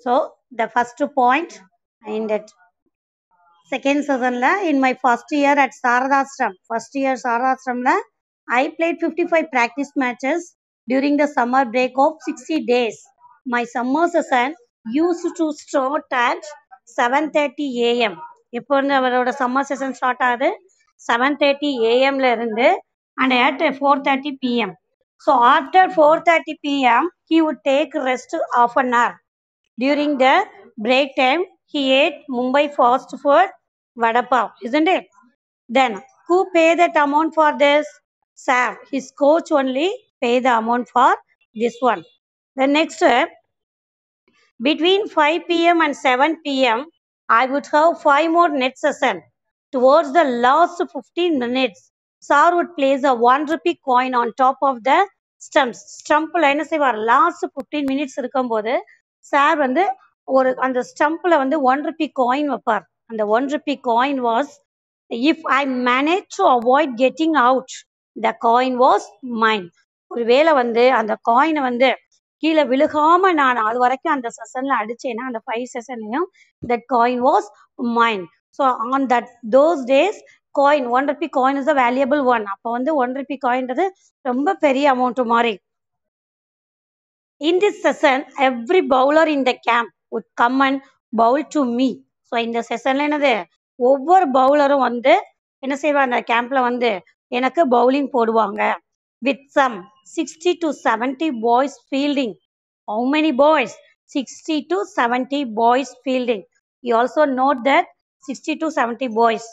So the first point in that second season la in my first year at Saradastram, first year Saradastram la, I played 55 practice matches during the summer break of 60 days. My summer season used to start at 7:30 a.m. இப்போ வந்து அவரோட summer session start ஆகுது seven thirty ஏஎம்ல இருந்து and at four thirty PM so after four thirty PM he would take rest during the break time, he ate Mumbai fast food, vada pav, isn't it? Then, who paid that amount for this? Sam, his coach only paid the amount for this one. The next, uh, between 5 p.m. and 7 p.m., I would have five more net session. Towards the last 15 minutes, Sir would place a 1 rupee coin on top of the stumps. Stump line last 15 minutes minutes இருக்கும்போது sir வந்து ஒரு அந்த ஸ்டம்ப்ல வந்து one rupee coin வைப்பார் அந்த one rupee coin was if I manage to avoid getting out the coin was mine ஒருவேளை வந்து அந்த காயினை வந்து கீழே விழுகாம நான் அது வரைக்கும் அந்த செஷன்ல அடிச்சேன்னா அந்த ஃபைவ் செஷன்லையும் that coin was mine so on that those days coin one rupee coin is a valuable one அப்போ வந்து ஒன் ருபி காயின்றது ரொம்ப பெரிய அமௌண்ட் மாதிரி In this session, every bowler in the camp would come and bowl to me. So இந்த செஷன்ல என்னது ஒவ்வொரு பவுலரும் வந்து என்ன செய்வாங்க அந்த கேம்ப்ல வந்து எனக்கு பவுலிங் போடுவாங்க with some sixty to seventy boys fielding how many boys sixty to seventy boys fielding you also note that sixty to seventy boys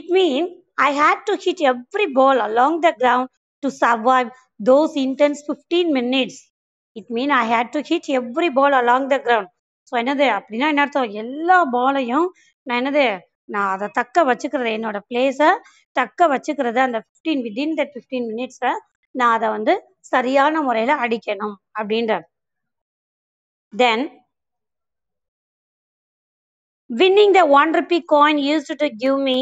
it mean I had to hit every ball along the ground to survive those intense fifteen minutes it mean I had to hit every ball along the ground so என்னது அப்படின்னா என்ன அர்த்தம் எல்லா பாலையும் நான் என்னது நான் அதை தக்க வச்சுக்கிறது என்னோட பிளேஸை தக்க வச்சுக்கிறது அந்த ஃபிஃப்டீன் வித்தின் த ஃபிஃப்டீன் மினிட்ஸை நான் அதை வந்து சரியான முறையில் அடிக்கணும் அப்படின்ற then winning the 1 rupee coin used to give me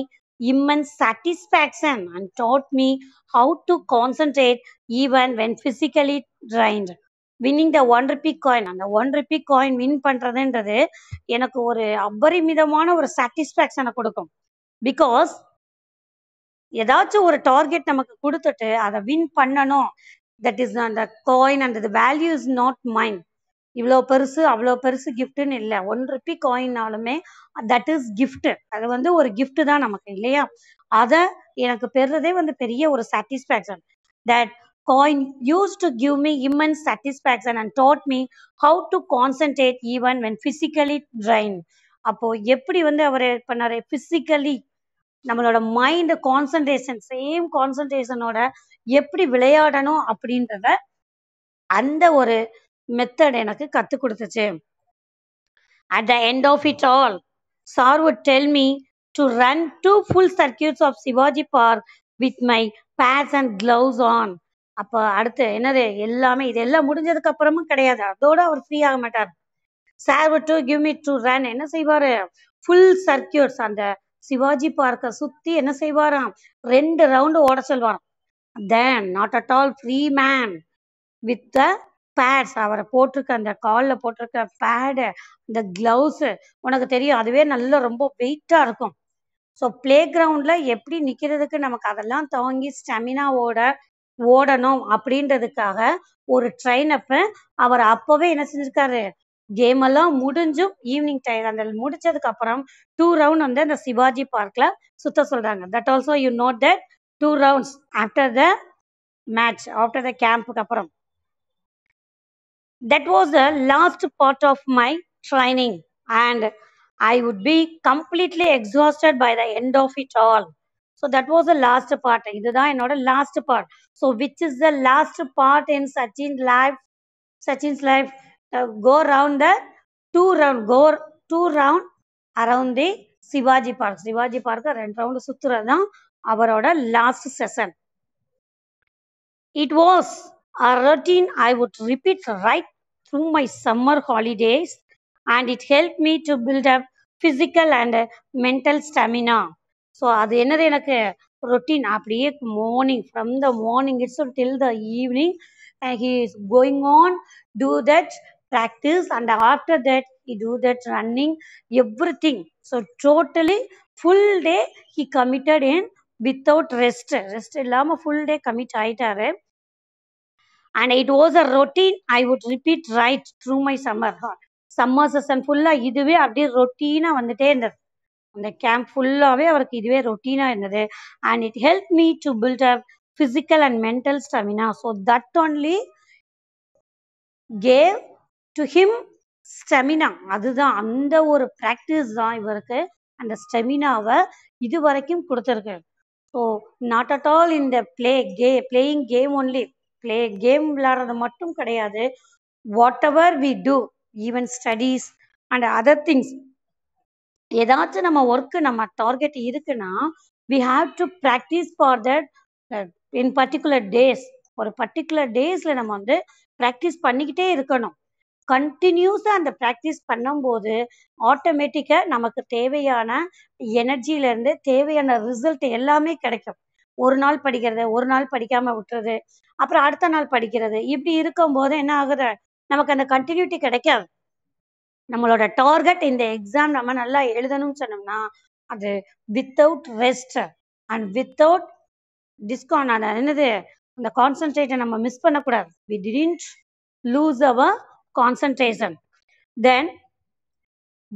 immense satisfaction and taught me how to concentrate even when physically drained winning the one rupee coin அந்த ஒன் ருபி காயின் வின் பண்ணுறதுன்றது எனக்கு ஒரு அபரிமிதமான ஒரு சாட்டிஸ்ஃபேக்ஷனை கொடுக்கும் பிகாஸ் ஏதாச்சும் ஒரு target நமக்கு கொடுத்துட்டு அதை வின் பண்ணணும் தட் இஸ் அந்த coin and value is not mind இவ்வளோ பெருசு அவ்வளோ பெருசு கிஃப்ட்டுன்னு இல்லை ஒன் ருபி காயின்னாலுமே தட் இஸ் கிஃப்ட்டு அது வந்து ஒரு கிஃப்ட்டு தான் நமக்கு இல்லையா அதை எனக்கு பெறுறதே வந்து பெரிய ஒரு satisfaction that coin use to give me immense satisfaction and taught me how to concentrate even when physically drained அப்போ எப்படி வந்து அவர் பண்ணாரு பிசிக்கலி நம்மளோட மைண்ட் கான்சன்ட்ரேஷன் சேம் கான்சன்ட்ரேஷனோட எப்படி விளையாடணும் அப்படின்றத அந்த ஒரு மெத்தட் எனக்கு கற்றுக் கொடுத்துச்சு at the end of it all sir would tell me to run two full circuits of Shivaji park with my pads and gloves on அப்போ அடுத்து என்னது எல்லாமே இது எல்லாம் முடிஞ்சதுக்கு அப்புறமும் கிடையாது அதோட அவர் ஃப்ரீ ஆக மாட்டார் sir to give me to run என்ன செய்வாரு ஃபுல் சர்க்கியூட்ஸ் அந்த சிவாஜி பார்க்க சுத்தி என்ன செய்வாராம் ரெண்டு ரவுண்டு ஓட சொல்வாராம் then not at all free man with the pads அவரை போட்டிருக்க அந்த காலில் போட்டிருக்க பேடு அந்த கிளவுஸ் உனக்கு தெரியும் அதுவே நல்ல ரொம்ப வெயிட்டாக இருக்கும் ஸோ பிளே கிரவுண்டில் எப்படி நிற்கிறதுக்கு நமக்கு அதெல்லாம் துவங்கி ஸ்டெமினாவோட ஓடணும் அப்படின்றதுக்காக ஒரு ட்ரெயின் அப்ப அவர் அப்பவே என்ன செஞ்சிருக்காரு கேம் எல்லாம் முடிஞ்சும் ஈவினிங் டைம் அந்த முடிச்சதுக்கு அப்புறம் டூ ரவுண்ட் வந்து அந்த சிவாஜி பார்க்ல சுத்த சொல்றாங்க that also you note that two rounds after the match after the கேம்புக்கு அப்புறம் that was the last part of my training and I would be completely exhausted by the end of it all So that was the last part. This is or the last part. So which is the last part in Sachin's life? Sachin's life uh, go round the two round go two round around the Sivaji Park. Sivaji Park and round Sutra our order last session. It was a routine I would repeat right through my summer holidays and it helped me to build up physical and mental stamina. So அது என்னது எனக்கு routine அப்படியே morning from the morning it's till the evening he is going on to that practice and after that he do that running everything so totally full day he committed in without rest rest இல்லாம full day commit ஆயிட்டாரு and it was a routine i would repeat right through my summer summer season full இதுவே அப்படியே ரொட்டீனா வந்துட்டே இருந்தது அந்த camp ஃபுல்லாகவே அவருக்கு இதுவே ரொட்டீனாக இருந்தது and it help me to build up physical and mental stamina so that only gave to him stamina அதுதான் அந்த ஒரு ப்ராக்டிஸ் தான் இவருக்கு அந்த ஸ்டெமினாவை இது வரைக்கும் கொடுத்துருக்கு ஸோ நாட் அட் ஆல் இந்த பிளே கே playing game only play game விளையாடுறது மட்டும் கிடையாது whatever we do even studies and other things ஏதாச்சும் நம்ம ஒர்க்கு நம்ம டார்கெட் இருக்குன்னா we have to practice for that in particular days ஒரு பர்டிகுலர் டேஸில் நம்ம வந்து ப்ராக்டிஸ் பண்ணிக்கிட்டே இருக்கணும் கண்டினியூஸாக அந்த ப்ராக்டிஸ் பண்ணும்போது ஆட்டோமேட்டிக்காக நமக்கு தேவையான எனர்ஜியிலேருந்து தேவையான ரிசல்ட் எல்லாமே கிடைக்கும் ஒரு நாள் படிக்கிறது ஒரு நாள் படிக்காமல் விட்டுறது அப்புறம் அடுத்த நாள் படிக்கிறது இப்படி இருக்கும்போது என்ன ஆகுது நமக்கு அந்த கண்டினியூட்டி கிடைக்காது நம்மளோட டார்கெட் இந்த எக்ஸாம் நம்ம நல்லா எழுதணும்னு சொன்னோம்னா அது வித்தவுட் ரெஸ்ட் அண்ட் வித்தவுட் டிஸ்கான் அது என்னது அந்த கான்சன்ட்ரேஷன் நம்ம மிஸ் பண்ணக்கூடாது we lose our concentration then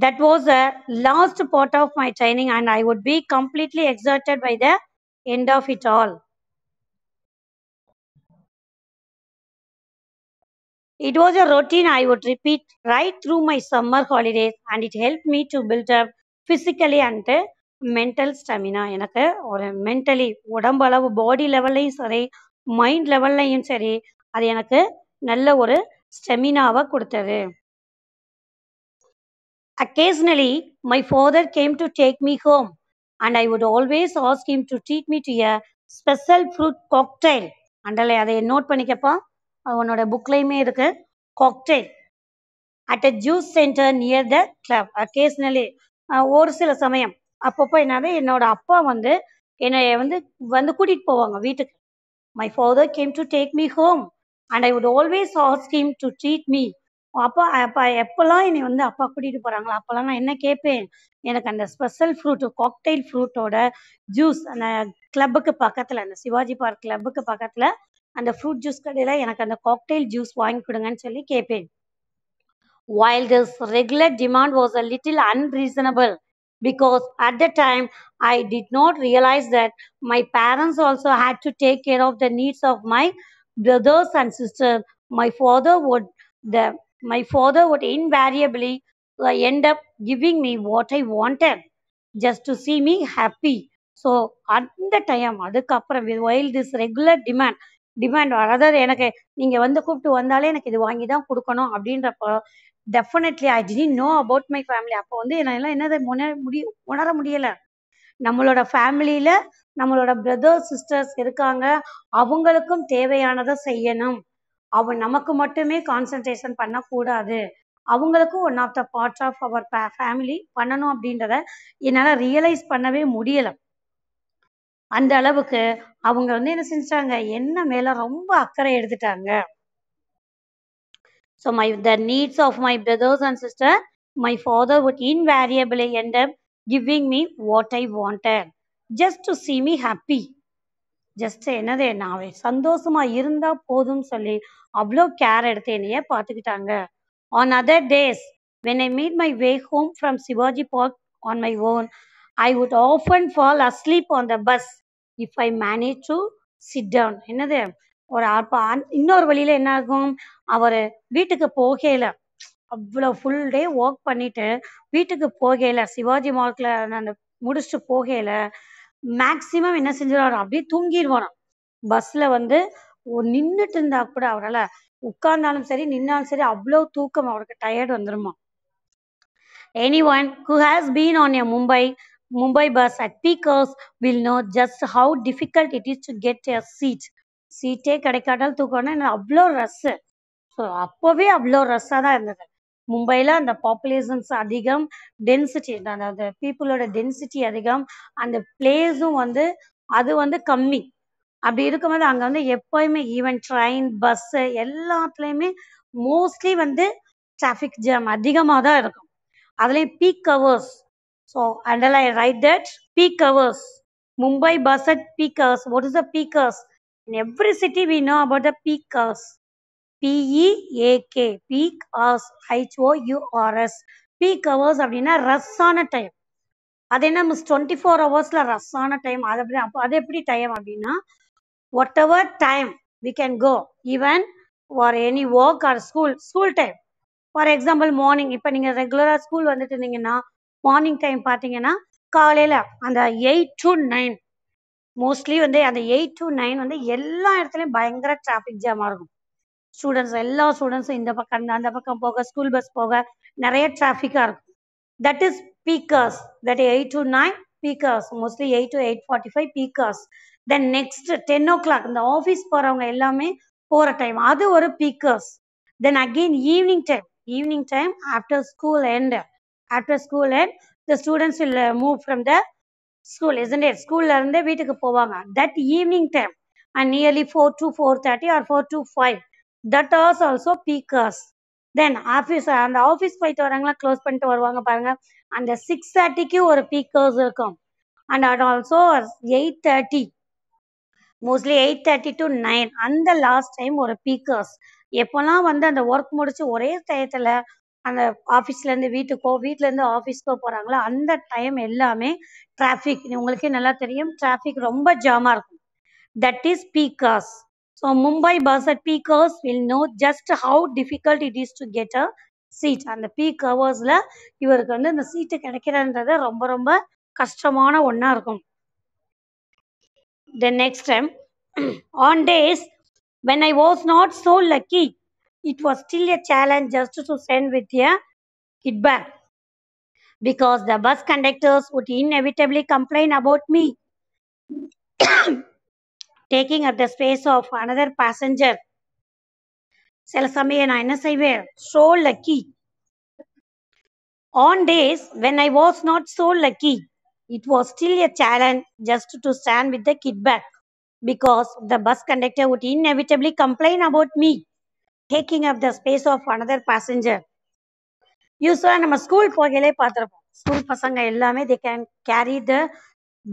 that was the last part of my training and i would be completely exerted by the end of it all it was a routine I would repeat right through my summer holidays and it helped me to build up physically and mental stamina எனக்கு ஒரு mentally உடம்பளவு பாடி லெவல்லையும் சரி mind லெவல்லையும் சரி அது எனக்கு நல்ல ஒரு ஸ்டெமினாவை கொடுத்தது occasionally my father came to take me home and I would always ask him to treat me to a special fruit cocktail underline அதை நோட் பண்ணிக்கப்பா உன்னோட புக்லேயுமே இருக்கு cocktail at a juice centre near the club occasionally ஒரு சில சமயம் அப்பப்போ என்னாவது என்னோட அப்பா வந்து என்னை வந்து வந்து கூட்டிட்டு போவாங்க வீட்டுக்கு my father came to take me home and I would always ask came to treat me அப்பா அப்பா எப்போல்லாம் என்னை வந்து அப்பா கூட்டிட்டு போகிறாங்களோ அப்போல்லாம் நான் என்ன கேட்பேன் எனக்கு அந்த ஸ்பெஷல் ஃப்ரூட் காக்டெயில் ஃப்ரூட்டோட ஜூஸ் அந்த கிளப்புக்கு பக்கத்தில் அந்த சிவாஜி பார்க் கிளப்புக்கு பக்கத்தில் And the அந்த ஃப்ரூட் ஜூஸ் கடையில் எனக்கு அந்த காக்டெயில் ஜூஸ் வாங்கி கொடுங்கன்னு சொல்லி கேட்பேன் while this regular demand was a little unreasonable because at that time I did not realize that my parents also had to take care of the needs of my brothers and sisters. My father would the my father would invariably uh, end up giving me what I wanted just to see me happy. So at the time, while this regular demand demand வரும் அதாவது எனக்கு நீங்கள் வந்து கூப்பிட்டு வந்தாலே எனக்கு இது வாங்கி தான் கொடுக்கணும் அப்படின்றப்போ டெஃபினெட்லி ஐ டி நோ அபவுட் மை ஃபேமிலி அப்போ வந்து என்னால என்னது உணர முடிய உணர முடியலை நம்மளோட ஃபேமிலியில் நம்மளோட பிரதர்ஸ் சிஸ்டர்ஸ் இருக்காங்க அவங்களுக்கும் தேவையானதை செய்யணும் அவன் நமக்கு மட்டுமே கான்சன்ட்ரேஷன் பண்ணக்கூடாது அவங்களுக்கும் one of the parts of our family பண்ணணும் அப்படின்றத என்னால் ரியலைஸ் பண்ணவே முடியலை அந்த அளவுக்கு அவங்க வந்து என்ன செஞ்சாங்க என்ன மேல ரொம்ப அக்கறை எடுத்துட்டாங்க so my the needs of my brothers and sister my father would invariably end giving me what I wanted just to see me happy just என்னது நான் சந்தோஷமா இருந்தா போதும்னு சொல்லி அவ்வளோ கேர் எடுத்து என்னைய பார்த்துக்கிட்டாங்க on other days when I meet my way home from Shivaji park on my own I would often fall asleep on the bus if I manage to sit down என்னது ஒரு அப்போ இன்னொரு வழியில என்ன ஆகும் அவர் வீட்டுக்கு போகையில அவ்வளோ ஃபுல் டே ஒர்க் பண்ணிட்டு வீட்டுக்கு போகையில சிவாஜி மார்க்ல நான் முடிச்சுட்டு போகையில மேக்சிமம் என்ன செஞ்சிடறாரு அப்படியே தூங்கிடுவானா பஸ்ல வந்து நின்றுட்டு இருந்தா கூட அவரால் உட்கார்ந்தாலும் சரி நின்னாலும் சரி அவ்வளோ தூக்கம் அவருக்கு டயர்டு வந்துருமா anyone who has been on a Mumbai Mumbai bus at peak hours will know just how difficult it is to get a seat. சீட்டே கிடைக்காட்டால் தூக்கணும்னா அவ்வளோ ரஷ்ஷு ஸோ அப்போவே அவ்வளோ ரஷ்ஷாக தான் இருந்தது மும்பையில் அந்த பாப்புலேஷன்ஸ் அதிகம் டென்சிட்டி அந்த பீப்புளோட டென்சிட்டி அதிகம் அந்த பிளேஸும் வந்து அது வந்து கம்மி அப்படி இருக்கும்போது அங்கே வந்து எப்போயுமே ஈவன் ட்ரெயின் பஸ்ஸு எல்லாத்துலேயுமே மோஸ்ட்லி வந்து டிராஃபிக் ஜாம் அதிகமாக தான் இருக்கும் அதுலேயும் peak hours So underline, I write peak peak Mumbai Mumbai bus at peak hours What is the peak hours? In every city we know about the peak peak e P-E-A-K, peak hours அப்படின்னா ரஸ்ஸான time அது என்ன miss twenty four ஹவர்ஸில் ரஸ்ஸான time அது அப்படி அப்போ அது எப்படி டைம் அப்படின்னா whatever time we can go even for any work or school school time for example morning இப்போ நீங்கள் ரெகுலராக ஸ்கூல் வந்துட்டு இருந்தீங்கன்னா மார்னிங் டைம் பார்த்தீங்கன்னா காலையில் அந்த எயிட் டு நைன் மோஸ்ட்லி வந்து அந்த எயிட் டு நைன் வந்து எல்லா இடத்துலையும் பயங்கர டிராஃபிக் ஜாமாக இருக்கும் ஸ்டூடெண்ட்ஸ் எல்லா ஸ்டூடெண்ட்ஸும் இந்த பக்கம் அந்த பக்கம் போக ஸ்கூல் பஸ் போக நிறைய டிராஃபிக்காக இருக்கும் that is peak hours that eight to nine peak hours mostly eight to eight forty five peak hours then next ten o'clock இந்த ஆஃபீஸ் போகிறவங்க எல்லாமே போகிற டைம் அது ஒரு peak hours then again evening time evening time after school end after school and the students move uh, move from the school, ஸ்கூல்ல இருந்து வீட்டுக்கு போவாங்க that evening time and nearly four to four thirty or four to five that hours also peak hours then office அந்த office போயிட்டு வராங்களாம் close பண்ணிட்டு வருவாங்க பாருங்க அந்த சிக்ஸ் தேர்ட்டிக்கு ஒரு பீக்கர்ஸ் இருக்கும் and at also eight thirty mostly eight thirty to nine அந்த லாஸ்ட் டைம் ஒரு பீக்கர்ஸ் எப்போல்லாம் வந்து அந்த ஒர்க் முடிச்சு ஒரே டயத்தில் அந்த ஆஃபீஸ்லேருந்து வீட்டுக்கோ வீட்டிலேருந்து ஆஃபீஸ்க்கோ போகிறாங்களோ அந்த டைம் எல்லாமே டிராஃபிக் உங்களுக்கே நல்லா தெரியும் டிராஃபிக் ரொம்ப ஜாமாக இருக்கும் that is peak hours so Mumbai bus at peak hours will know just how difficult it is to get a seat அந்த பீக் ஹவர்ஸில் இவருக்கு வந்து இந்த சீட்டு கிடைக்கிறன்றது ரொம்ப ரொம்ப கஷ்டமான ஒன்றா இருக்கும் then next time on days when I was not so lucky it was still a challenge just to stand with a back because the bus conductors would inevitably complain about me taking up the space of another passenger. I was so lucky. On days when I was not so lucky, it was still a challenge just to stand with the kid back because the bus conductor would inevitably complain about me. Taking up the space of another passenger யூஸ்வலாக நம்ம school போகையிலே பார்த்துருப்போம் school பசங்க எல்லாமே they can carry the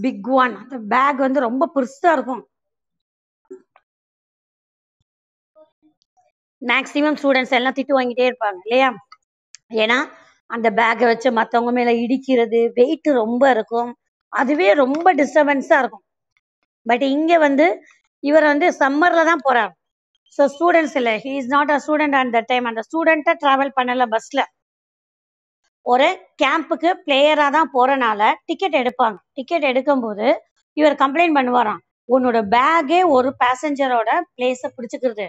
big one அந்த bag வந்து ரொம்ப பெருசாக இருக்கும் மேக்ஸிமம் ஸ்டூடெண்ட்ஸ் எல்லாம் திட்டு வாங்கிட்டே இருப்பாங்க இல்லையா ஏன்னா அந்த பேக்கை வச்சு மற்றவங்க மேலே இடிக்கிறது வெயிட் ரொம்ப இருக்கும் அதுவே ரொம்ப டிஸ்டர்பன்ஸாக இருக்கும் பட் இங்கே வந்து இவர் வந்து சம்மரில் தான் போகிறார் ஸோ ஸ்டூடெண்ட்ஸ் இல்லை he is not a student at the time அந்த ஸ்டூடெண்ட்டை ட்ராவல் பண்ணல பஸ்ஸில் ஒரு கேம்புக்கு பிளேயராக தான் போகிறனால டிக்கெட் எடுப்பாங்க டிக்கெட் எடுக்கும்போது இவர் கம்ப்ளைண்ட் பண்ணுவாராம் உன்னோட பேக்கே ஒரு பேசஞ்சரோட பிளேஸை பிடிச்சிக்கிறது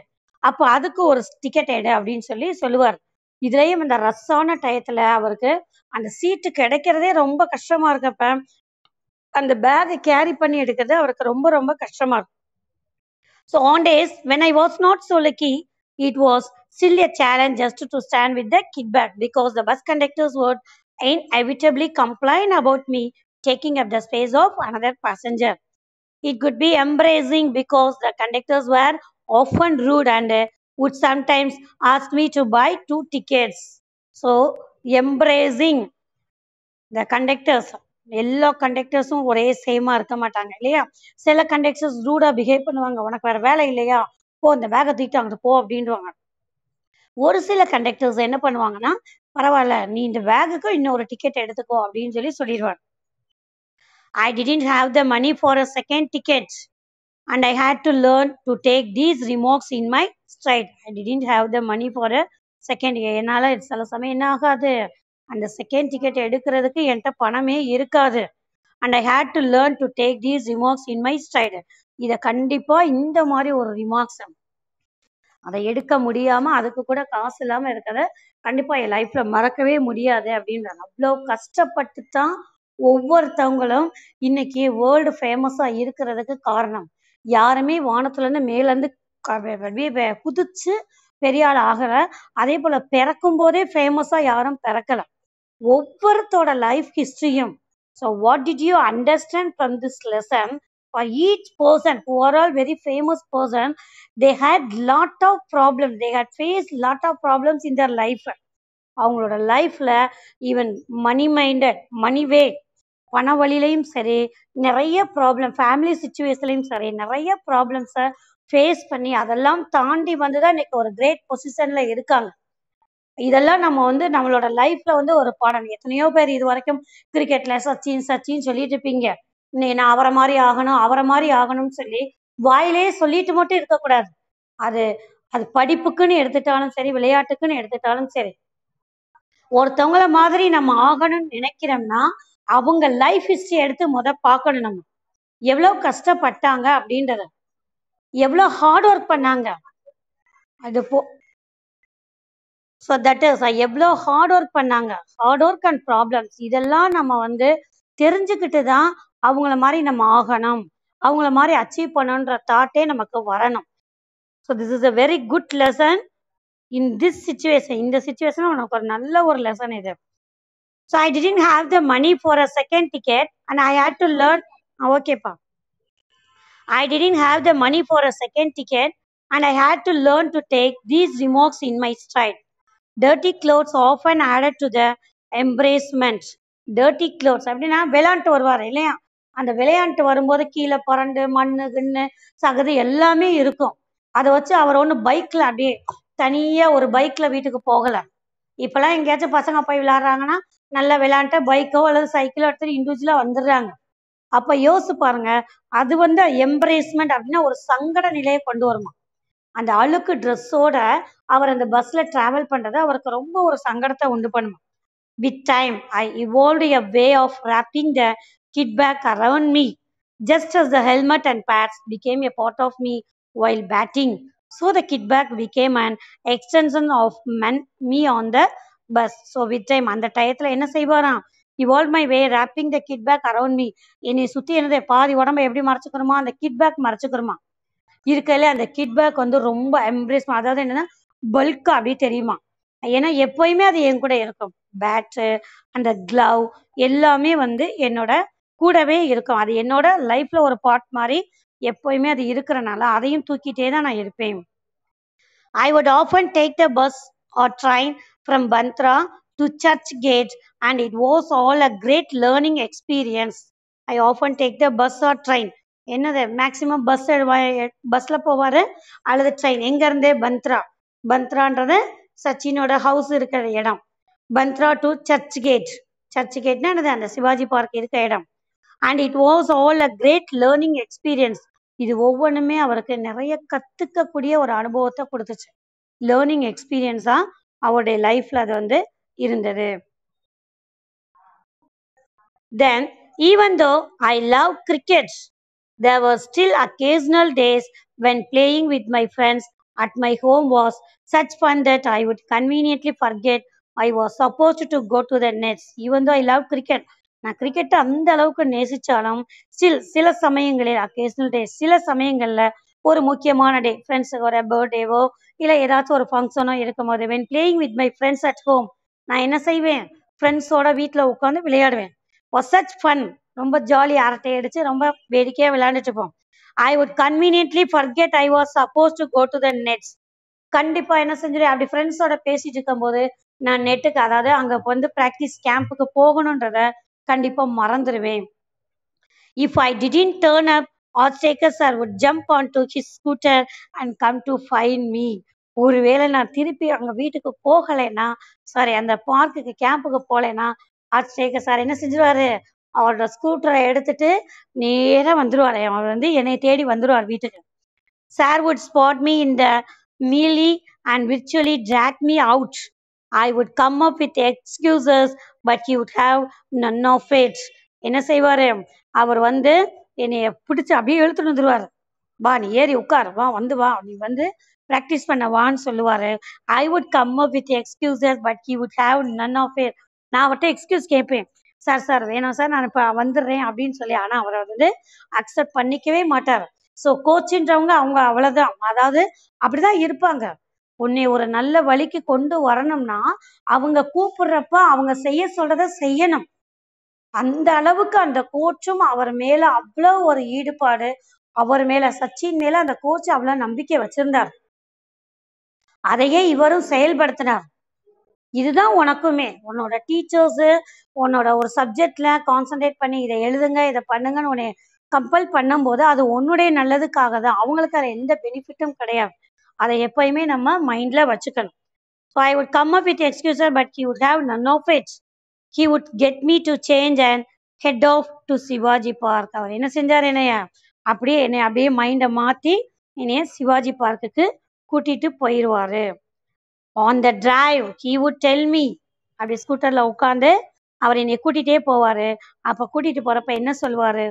அப்போ அதுக்கு ஒரு டிக்கெட் எடு அப்படின்னு சொல்லி சொல்லுவார் இதுலேயும் இந்த ரஸ்ஸான டயத்தில் அவருக்கு அந்த சீட்டு கிடைக்கிறதே ரொம்ப கஷ்டமாக இருக்கப்ப அந்த பேகை கேரி பண்ணி எடுக்கிறது அவருக்கு ரொம்ப ரொம்ப கஷ்டமாக இருக்கும் So on days when I was not so lucky, it was still a challenge just to stand with the kickback because the bus conductors would inevitably complain about me taking up the space of another passenger. It could be embarrassing because the conductors were often rude and uh, would sometimes ask me to buy two tickets. So, embracing the conductors எல்லா கண்டக்டர்ஸும் ஒரே சேமா இருக்க மாட்டாங்க இல்லையா சில conductors ரூடா behave பண்ணுவாங்க உனக்கு வேற வேலை இல்லையா போ அந்த பேகை தூக்கிட்டு அங்கிட்டு போ அப்படின்வாங்க ஒரு சில கண்டக்டர்ஸ் என்ன பண்ணுவாங்கன்னா பரவாயில்ல நீ இந்த இன்னும் இன்னொரு டிக்கெட் எடுத்துக்கோ அப்படின்னு சொல்லி சொல்லிடுவாங்க I didn't have the money for a second ticket and I had to learn to take these remarks in my stride I didn't have the money for a second என்னால் சில சமயம் என்ன ஆகாது அந்த செகண்ட் டிக்கெட் எடுக்கிறதுக்கு என்கிட்ட பணமே இருக்காது and I had to learn to take these remarks in my stride இதை கண்டிப்பாக இந்த மாதிரி ஒரு ரிமார்க்ஸ் அதை எடுக்க முடியாமல் அதுக்கு கூட காசு இல்லாமல் இருக்கிறத கண்டிப்பாக என் லைஃப்பில் மறக்கவே முடியாது அப்படின்ற அவ்வளோ கஷ்டப்பட்டு தான் ஒவ்வொருத்தவங்களும் இன்னைக்கு வேர்ல்டு ஃபேமஸாக இருக்கிறதுக்கு காரணம் யாருமே வானத்துலேருந்து மேலேருந்து குதிச்சு பெரிய ஆள் ஆகலை அதே போல் பிறக்கும் போதே ஃபேமஸாக யாரும் பிறக்கலை ஒவ்வொருத்தோட லைஃப் ஹிஸ்ட்ரியும் so what did you understand from this lesson for each person who are all very famous person they had lot of problem they had face lot of problems in their life அவங்களோட லைஃப்பில் even money minded மணி வே பண வழியிலையும் சரி நிறைய problem family சுச்சுவேஷன்லையும் சரி நிறைய ப்ராப்ளம்ஸை face பண்ணி அதெல்லாம் தாண்டி வந்து தான் இன்னைக்கு ஒரு கிரேட் பொசிஷனில் இருக்காங்க இதெல்லாம் நம்ம வந்து நம்மளோட லைஃப்ல வந்து ஒரு பாடம் எத்தனையோ பேர் இது வரைக்கும் கிரிக்கெட்ல சச்சின் சச்சின் சொல்லிட்டு இருப்பீங்க நீ நான் அவரை மாதிரி ஆகணும் அவரை மாதிரி ஆகணும்னு சொல்லி வாயிலே சொல்லிட்டு மட்டும் இருக்கக்கூடாது அது அது படிப்புக்குன்னு எடுத்துட்டாலும் சரி விளையாட்டுக்குன்னு எடுத்துட்டாலும் சரி ஒருத்தவங்கள மாதிரி நம்ம ஆகணும்னு நினைக்கிறோம்னா அவங்க லைஃப் ஹிஸ்டரி எடுத்து முத பார்க்கணும் நம்ம எவ்வளோ கஷ்டப்பட்டாங்க அப்படின்றத எவ்வளோ ஹார்ட் ஒர்க் பண்ணாங்க அது போ ஸோ தட் இஸ் எவ்வளோ ஹார்ட் ஒர்க் பண்ணாங்க ஹார்ட் ஒர்க் அண்ட் ப்ராப்ளம்ஸ் இதெல்லாம் நம்ம வந்து தெரிஞ்சுக்கிட்டு தான் அவங்கள மாதிரி நம்ம ஆகணும் அவங்கள மாதிரி அச்சீவ் பண்ணணுன்ற தாட்டே நமக்கு வரணும் so this is a very good lesson in this situation இந்த சுச்சுவேஷன் உனக்கு ஒரு நல்ல ஒரு லெசன் இது so I didn't have the money for a second ticket and I had to learn ஓகேப்பா I didn't have the money for a second ticket and I had to learn to take these remarks in my stride dirty clothes often added to the embarrassment dirty clothes அப்படின்னா விளையாண்ட்டு வருவார் இல்லையா அந்த விளையாண்ட்டு வரும்போது கீழே புரண்டு மண்ணு கிண்ணு சகதி எல்லாமே இருக்கும் அதை வச்சு அவர் ஒன்று பைக்கில் அப்படியே தனியாக ஒரு பைக்கில் வீட்டுக்கு போகலை இப்போல்லாம் எங்கேயாச்சும் பசங்க போய் விளாட்றாங்கன்னா நல்லா விளையாண்ட்டு பைக்கோ அல்லது சைக்கிளோ எடுத்துட்டு இண்டிவிஜுவலாக வந்துடுறாங்க அப்போ யோசிச்சு பாருங்க அது வந்து எம்ப்ரேஸ்மெண்ட் அப்படின்னா ஒரு சங்கட நிலையை கொண்டு வருமா அந்த அழுக்கு ட்ரெஸ்ஸோட அவர் அந்த பஸ்ல டிராவல் பண்றது அவருக்கு ரொம்ப ஒரு சங்கடத்தை உண்டு பண்ணும் with time I evolve a way of wrapping the kit bag around me just as the helmet and pads became a part of me while batting so the kit bag became and extension of men me on the bus so with time அந்த டயத்தில் என்ன செய்வாராம் evolve my way wrapping the kit bag around me என்னை சுற்றி என்னது பாதி உடம்ப எப்படி மறைச்சிக்கிறோமோ அந்த கிட் பேக் மறைச்சிக்கிறோமா இருக்கல அந்த கிட் பேக் வந்து ரொம்ப எம்ப்ரேஸ் அதாவது என்னன்னா பல்கா அப்படி தெரியுமா ஏன்னா எப்பயுமே அது என் கூட இருக்கும் பேட்டு அந்த கிளவ் எல்லாமே வந்து என்னோட கூடவே இருக்கும் அது என்னோட லைஃப்ல ஒரு பார்ட் மாதிரி எப்பயுமே அது இருக்கிறனால அதையும் தூக்கிட்டே தான் நான் இருப்பேன் I would often take the bus or train from Bandra to Churchgate and it was all a great learning experience I often take the bus or train என்னது மேக்சிமம் பஸ் பஸ்ல போவாரு அல்லது ட்ரெயின் எங்க இருந்தே பந்த்ரா பந்த்ரான்றது சச்சினோட ஹவுஸ் இருக்கிற இடம் பந்த்ரா டு சர்ச் கேட் சர்ச் கேட்னா என்னது அந்த சிவாஜி பார்க் இருக்க இடம் and it was all a great learning experience இது ஒவ்வொன்றுமே அவருக்கு நிறைய கற்றுக்கக்கூடிய ஒரு அனுபவத்தை கொடுத்துச்சு லேர்னிங் எக்ஸ்பீரியன்ஸா அவருடைய லைஃப்ல அது வந்து இருந்தது then even though I love cricket There were still occasional days when playing with my friends at my home was such fun that I would conveniently forget I was supposed to go to the nets even though I love cricket நான் கிரிக்கெட்டை அந்த அளவுக்கு நேசித்தாலும் still சில சமயங்களில் occasional days சில சமயங்களில் ஒரு முக்கியமான டே ஃப்ரெண்ட்ஸுக்கு ஒரு பர்த்டேவோ இல்லை ஏதாச்சும் ஒரு ஃபங்க்ஷனோ இருக்கும் போது when playing with my friends at home நான் என்ன செய்வேன் ஃப்ரெண்ட்ஸோட வீட்டில் உட்காந்து விளையாடுவேன் வாஸ் சச் ஃபன் ரொம்ப ஜாலி அரட்டை அடிச்சு ரொம்ப வேடிக்கையா விளையாண்டுட்டு இருப்போம் I would conveniently forget I was supposed to go to the nets கண்டிப்பா என்ன செஞ்சிருவேன் அப்படி ஃப்ரெண்ட்ஸோட பேசிட்டு இருக்கும்போது நான் நெட்டுக்கு அதாவது அங்க வந்து பிராக்டிஸ் கேம்புக்கு போகணுன்றத கண்டிப்பா மறந்துடுவேன் if I didn't turn up Achrekar sir would jump on to his scooter and come to find me ஒருவேளை நான் திருப்பி அங்க வீட்டுக்கு போகலைன்னா சாரி அந்த பார்க்குக்கு கேம்புக்கு போகலைன்னா ஆஸ்டேக்கர் சார் என்ன செஞ்சிருவாரு அவரோட ஸ்கூட்டரை எடுத்துட்டு நேராக வந்துடுவார் அவர் வந்து என்னை தேடி வந்துடுவார் வீட்டுக்கு sir would spot me the melee and virtually track me out I would come up with excuses but he would have none of it என்ன செய்வார் அவர் வந்து என்னைய பிடிச்சி அப்படியே எழுத்துட்டு வந்துடுவார் வா நீ ஏறி உட்கார் வா வந்து வா நீ வந்து ப்ராக்டிஸ் பண்ண வான்னு சொல்லுவார் I would come up with excuses but he would have none of it நான் அவர்கிட்ட எக்ஸ்கியூஸ் கேட்பேன் சார் சார் வேணாம் சார் நான் இப்போ வந்துடுறேன் அப்படின்னு சொல்லி ஆனால் அவரை வந்து அக்செப்ட் பண்ணிக்கவே மாட்டார் ஸோ கோச்சின்றவங்க அவங்க அவ்வளோதான் அதாவது அப்படிதான் இருப்பாங்க உன்னை ஒரு நல்ல வழிக்கு கொண்டு வரணும்னா அவங்க கூப்பிடுறப்ப அவங்க செய்ய சொல்றத செய்யணும் அந்த அளவுக்கு அந்த கோச்சும் அவர் மேல அவ்வளோ ஒரு ஈடுபாடு அவர் மேல சச்சின் மேல அந்த கோச் அவ்வளோ நம்பிக்கை வச்சிருந்தார் அதையே இவரும் செயல்படுத்தினார் இதுதான் உனக்குமே உன்னோட டீச்சர்ஸு உன்னோட ஒரு சப்ஜெக்ட்ல கான்சன்ட்ரேட் பண்ணி இதை எழுதுங்க இதை பண்ணுங்கன்னு உன்னை கம்பல் பண்ணும்போது அது உன்னுடைய நல்லதுக்காக தான் அவங்களுக்கு அதை எந்த பெனிஃபிட்டும் கிடையாது அதை எப்பயுமே நம்ம மைண்ட்ல வச்சுக்கணும் so I would come up with excuses but he would have none of its he would get me to change and head off to Shivaji park அவர் என்ன செஞ்சார் என்னைய அப்படியே என்னை அப்படியே மைண்டை மாற்றி என்னைய சிவாஜி பார்க்குக்கு கூட்டிட்டு போயிடுவார் on the drive he would tell me அப்படி ஸ்கூட்டரில் உட்காந்து அவர் என்னை கூட்டிகிட்டே போவார் அப்போ கூட்டிகிட்டு போகிறப்ப என்ன சொல்லுவார்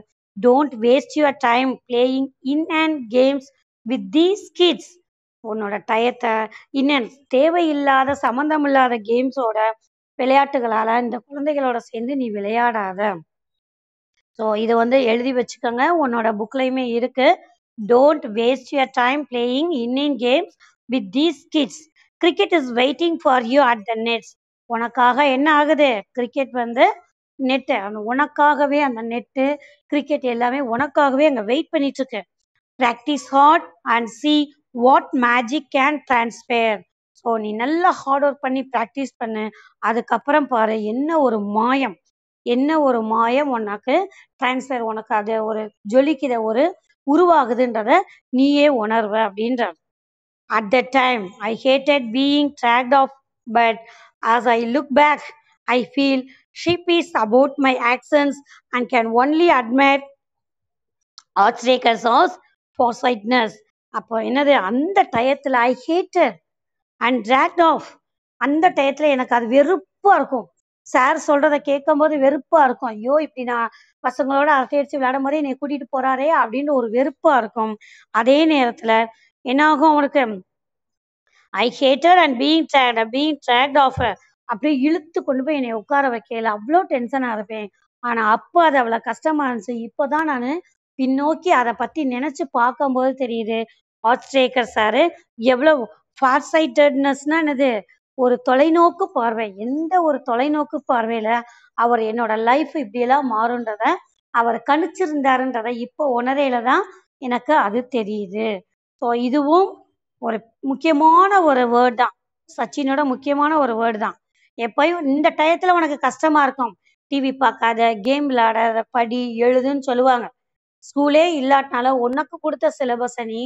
don't waste your time playing in and games with these kids உன்னோட டயத்தை இன்ன தேவையில்லாத சம்மந்தம் இல்லாத கேம்ஸோட விளையாட்டுகளால் இந்த குழந்தைகளோட சேர்ந்து நீ விளையாடாத ஸோ இதை வந்து எழுதி வச்சுக்கோங்க உன்னோட புக்லையுமே இருக்குது don't waste your time playing in in games with these kids cricket is waiting for you at the nets உனக்காக என்ன ஆகுது கிரிக்கெட் வந்து நெட்டு உனக்காகவே அந்த நெட்டு கிரிக்கெட் எல்லாமே உனக்காகவே அங்கே வெயிட் பண்ணிட்டு இருக்கு practice hard and see what magic can transpire so நீ நல்லா ஹார்ட் ஒர்க் பண்ணி ப்ராக்டிஸ் பண்ணு அதுக்கப்புறம் பாரு என்ன ஒரு மாயம் என்ன ஒரு மாயம் உனக்கு டிரான்ஸ்பேர் உனக்கு அது ஒரு ஜொலிக்கிற ஒரு உருவாகுதுன்றத நீயே உணர்வ அப்படின்றார் at the time I hated being dragged off but But as I look back, I feel sheepish about my actions and can only admire Achrekar's as farsightedness அப்போ என்னது அந்த டயத்தில் I hated and dragged off அந்த டயத்தில் எனக்கு அது வெறுப்பாக இருக்கும் சார் சொல்கிறத கேட்கும்போது வெறுப்பாக இருக்கும் ஐயோ இப்படி நான் பசங்களோட அரட்டையடிச்சு விளையாடும் போதே என்னை கூட்டிகிட்டு போகிறாரே அப்படின்னு ஒரு வெறுப்பாக இருக்கும் அதே நேரத்தில் என்னாகும் அவனுக்கு I hated and being dragged being dragged off அப்படியே இழுத்து கொண்டு போய் என்னை உட்கார வைக்கல அவ்வளோ டென்ஷனாக இருப்பேன் ஆனால் அப்போ அது அவ்வளோ கஷ்டமாக இருந்துச்சு இப்போ தான் நான் பின்னோக்கி அதை பற்றி நினச்சி பார்க்கும்போது தெரியுது ஹார்ட் சாரு எவ்வளோ ஃபார் சைட்டட்னஸ்னா என்னது ஒரு தொலைநோக்கு பார்வை எந்த ஒரு தொலைநோக்கு பார்வையில் அவர் என்னோட லைஃப் இப்படியெல்லாம் மாறுன்றத அவர் கணிச்சிருந்தாருன்றதை இப்போ உணரையில தான் எனக்கு அது தெரியுது ஸோ இதுவும் ஒரு முக்கியமான ஒரு வேர்டு தான் சச்சினோட முக்கியமான ஒரு வேர்டு தான் எப்பயும் இந்த டயத்துல உனக்கு கஷ்டமா இருக்கும் டிவி பார்க்காத கேம் விளையாடாத படி எழுதுன்னு சொல்லுவாங்க ஸ்கூலே இல்லாட்டினால உனக்கு கொடுத்த சிலபஸை நீ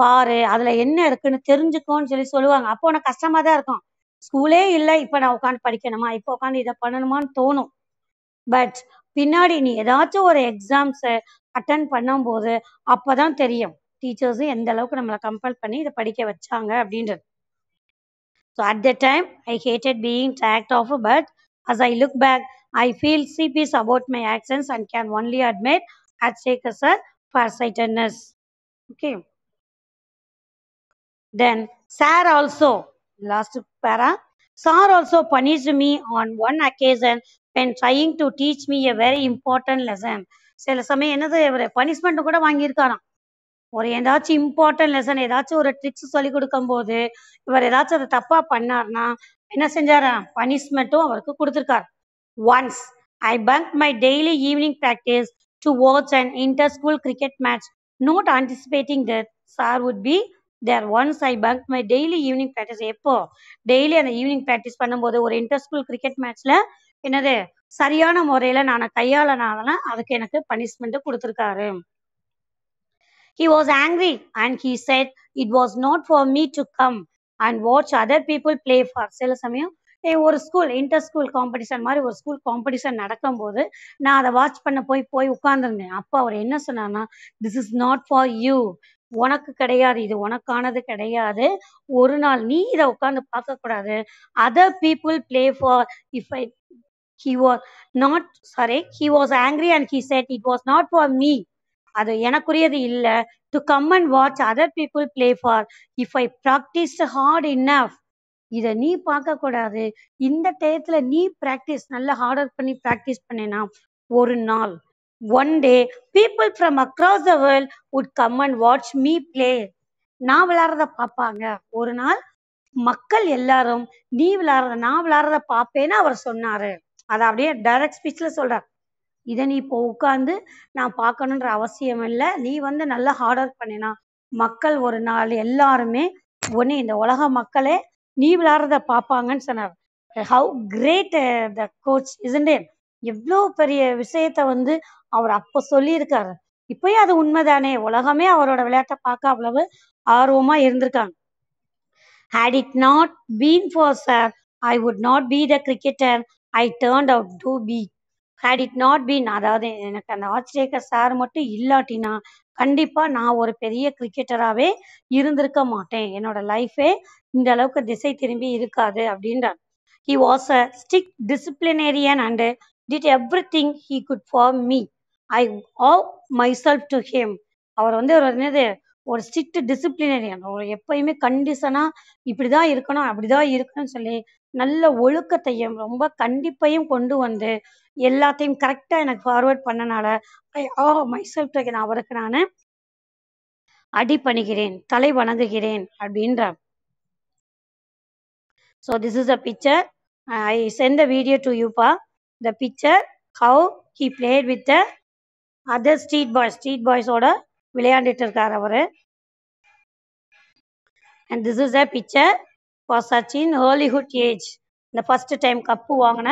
பாரு அதுல என்ன இருக்குன்னு தெரிஞ்சுக்கோன்னு சொல்லி சொல்லுவாங்க அப்போ உனக்கு கஷ்டமா தான் இருக்கும் ஸ்கூலே இல்லை இப்போ நான் உட்காந்து படிக்கணுமா இப்போ உட்காந்து இதை பண்ணணுமான்னு தோணும் பட் பின்னாடி நீ ஏதாச்சும் ஒரு எக்ஸாம்ஸை அட்டன் பண்ணும்போது அப்போ தான் தெரியும் டீச்சர்ஸும் எந்த அளவுக்கு நம்மளை கம்பல் பண்ணி இதை படிக்க வச்சாங்க அப்படின்றது so at the time I hated being dragged off but as I look back I feel sheepish about my actions and can only admit at sake a farsightedness okay then sir also last para sir also punished me on one occasion when trying to teach me a very important lesson சில சமயம் என்னது இவர் punishment கூட வாங்கியிருக்காராம் ஒரு ஏதாச்சும் important lesson ஏதாச்சும் ஒரு tricks சொல்லி போது இவர் ஏதாச்சும் அதை தப்பா பண்ணார்னா என்ன செஞ்சாரா பனிஷ்மெண்ட்டும் அவருக்கு கொடுத்துருக்கார் once I bunk my daily evening practice to watch and inter school cricket match not anticipating that sir would be there once I bunk my daily evening practice எப்போ டெய்லி அந்த ஈவினிங் ப்ராக்டிஸ் பண்ணும்போது ஒரு inter school cricket மேட்ச்ல என்னது சரியான முறையில நான் கையாளனால அதுக்கு எனக்கு பனிஷ்மெண்ட்டு கொடுத்துருக்காரு He was angry and he said, It was not for me to come and watch other people play for சில சமயம் ஒரு ஸ்கூல் இன்டர் ஸ்கூல் காம்படிஷன் மாதிரி ஒரு ஸ்கூல் காம்படிஷன் நடக்கும் போது நான் அதை வாட்ச் பண்ண போய் போய் உட்காந்துருந்தேன் அப்போ அவர் என்ன சொன்னார்னா this is not for you உனக்கு கிடையாது இது உனக்கானது கிடையாது ஒரு நாள் நீ இதை உட்காந்து பார்க்கக்கூடாது other people play for if I he was not sorry he was angry and he said it was not for me அது எனக்குரியது இல்லை to come and watch other people play for if I practice hard enough இதை நீ பார்க்கக்கூடாது இந்த டயத்தில் நீ practice நல்லா ஹார்ட் ஒர்க் பண்ணி ப்ராக்டிஸ் பண்ணினா ஒரு நாள் one day people from across the world would come and watch me play நான் விளாட்றத பார்ப்பாங்க ஒரு நாள் மக்கள் எல்லாரும் நீ விளாட்றத நான் விளாட்றத பார்ப்பேன்னு அவர் சொன்னாரு அதை அப்படியே டைரக்ட் ஸ்பீச்ல சொல்றார் இதை நீ இப்போ உட்காந்து நான் பார்க்கணுன்ற அவசியம் இல்லை நீ வந்து நல்லா ஹார்ட் ஒர்க் பண்ணினா மக்கள் ஒரு நாள் எல்லாருமே ஒன்று இந்த உலக மக்களே நீ விளாட்றத பார்ப்பாங்கன்னு சொன்னார் ஹவு கிரேட் த கோச் இசண்டே எவ்வளோ பெரிய விஷயத்த வந்து அவர் அப்போ சொல்லியிருக்காரு இப்பயும் அது உண்மைதானே உலகமே அவரோட விளையாட்டை பார்க்க அவ்வளவு ஆர்வமாக இருந்திருக்காங்க had it not been for sir I would not be the cricketer I turn out to be had it not been அதாவது எனக்கு அந்த ஆச்சரியக்கர் சார் மட்டும் இல்லாட்டினா கண்டிப்பாக நான் ஒரு பெரிய கிரிக்கெட்டராகவே இருந்திருக்க மாட்டேன் என்னோட லைஃபே இந்த அளவுக்கு திசை திரும்பி இருக்காது அப்படின்றார் he was a strict disciplinarian and did everything he could for me I owe myself to him அவர் வந்து ஒரு என்னது ஒரு ஸ்ட்ரிக்ட் டிசிப்ளினரியன் ஒரு எப்பயுமே கண்டிஷனாக இப்படி தான் இருக்கணும் அப்படிதான் இருக்கணும்னு சொல்லி நல்ல ஒழுக்கத்தையும் ரொம்ப கண்டிப்பையும் கொண்டு வந்து எல்லாத்தையும் கரெக்டாக எனக்கு ஃபார்வேர்ட் பண்ணனால ஐ ஆ மைசெல்ஃப் நான் அவருக்கு நான் அடி பண்ணுகிறேன் தலை வணங்குகிறேன் அப்படின்றார் so this is a picture I sent the video to யூபா the picture how he played with the other street boys street பாய்ஸோட விளையாண்டுட்டு இருக்கார் அவர் and this is a picture for Sachin ஹோலிஹுட் ஏஜ் இந்த ஃபர்ஸ்ட் டைம் கப்பு வாங்கின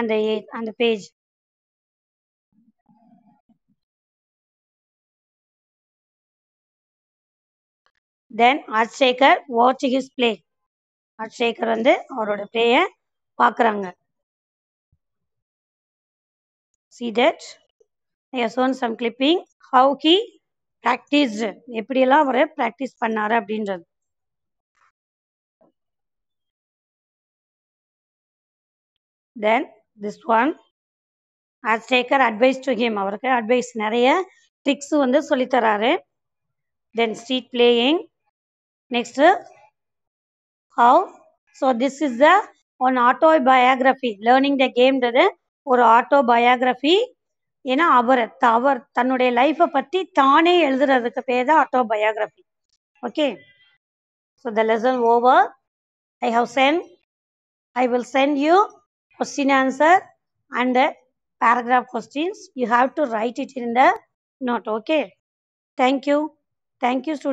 அந்த age அந்த page then Achrekar watch his play Achrekar வந்து அவரோட பிளேயை பார்க்குறாங்க see that I have shown some clipping how he practice எப்படியெல்லாம் அவர் ப்ராக்டிஸ் பண்ணார் அப்படின்றது then this one Achrekar advice to him அவருக்கு அட்வைஸ் நிறைய ட்ரிக்ஸ் வந்து சொல்லித்தராரு then street playing next how so this is the one autobiography learning the கேம்ன்றது ஒரு ஆட்டோ பயோகிராஃபி ஏன்னா அவர் அவர் தன்னுடைய லைஃப்பை பற்றி தானே எழுதுறதுக்கு பேர் தான் biography okay so the lesson over I have sent I will send you question answer and paragraph questions you have to write it in the note okay thank you thank you